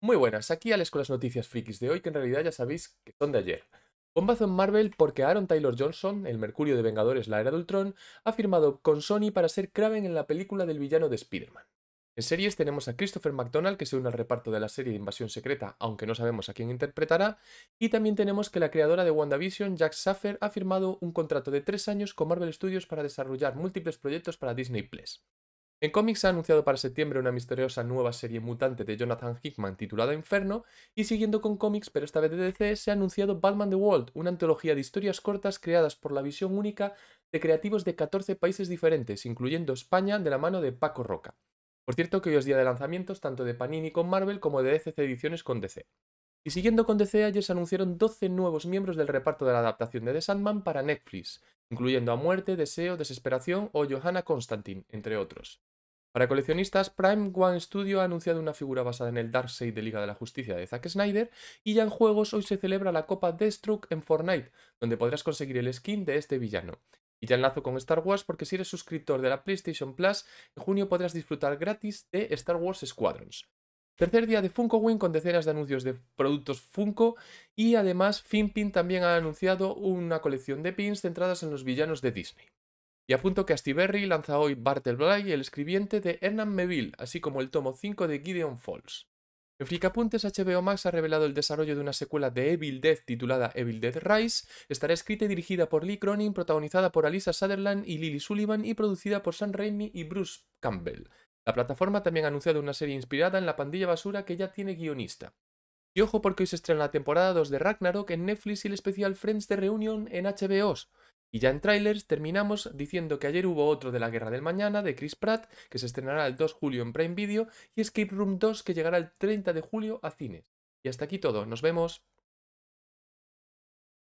Muy buenas, aquí Alex con las noticias frikis de hoy, que en realidad ya sabéis que son de ayer. Bombazo en Marvel porque Aaron Taylor Johnson, el Mercurio de Vengadores La Era de Ultron, ha firmado con Sony para ser Kraven en la película del villano de Spider-Man. En series tenemos a Christopher McDonald que se une al reparto de la serie de Invasión Secreta, aunque no sabemos a quién interpretará, y también tenemos que la creadora de WandaVision, Jack Schaeffer, ha firmado un contrato de tres años con Marvel Studios para desarrollar múltiples proyectos para Disney Plus. En cómics ha anunciado para septiembre una misteriosa nueva serie mutante de Jonathan Hickman titulada Inferno, y siguiendo con cómics, pero esta vez de DC, se ha anunciado Batman The World, una antología de historias cortas creadas por la visión única de creativos de 14 países diferentes, incluyendo España, de la mano de Paco Roca. Por cierto que hoy es día de lanzamientos tanto de Panini con Marvel como de DC Ediciones con DC. Y siguiendo con DC, ayer se anunciaron 12 nuevos miembros del reparto de la adaptación de The Sandman para Netflix incluyendo A Muerte, Deseo, Desesperación o Johanna Constantine, entre otros. Para coleccionistas, Prime One Studio ha anunciado una figura basada en el Darkseid de Liga de la Justicia de Zack Snyder y ya en juegos hoy se celebra la Copa Deathstroke en Fortnite, donde podrás conseguir el skin de este villano. Y ya enlazo con Star Wars porque si eres suscriptor de la PlayStation Plus, en junio podrás disfrutar gratis de Star Wars Squadrons, Tercer día de Funko Win con decenas de anuncios de productos Funko y además Finpin también ha anunciado una colección de pins centradas en los villanos de Disney. Y apunto que Berry lanza hoy Bartleby, el escribiente de Hernan Meville, así como el tomo 5 de Gideon Falls. En fricapuntes HBO Max ha revelado el desarrollo de una secuela de Evil Death titulada Evil Death Rise. Estará escrita y dirigida por Lee Cronin, protagonizada por Alisa Sutherland y Lily Sullivan y producida por Sam Raimi y Bruce Campbell. La plataforma también ha anunciado una serie inspirada en la pandilla basura que ya tiene guionista. Y ojo porque hoy se estrena la temporada 2 de Ragnarok en Netflix y el especial Friends de Reunion en HBOs. Y ya en trailers terminamos diciendo que ayer hubo otro de La Guerra del Mañana de Chris Pratt, que se estrenará el 2 de julio en Prime Video, y Escape Room 2 que llegará el 30 de julio a cines. Y hasta aquí todo, nos vemos.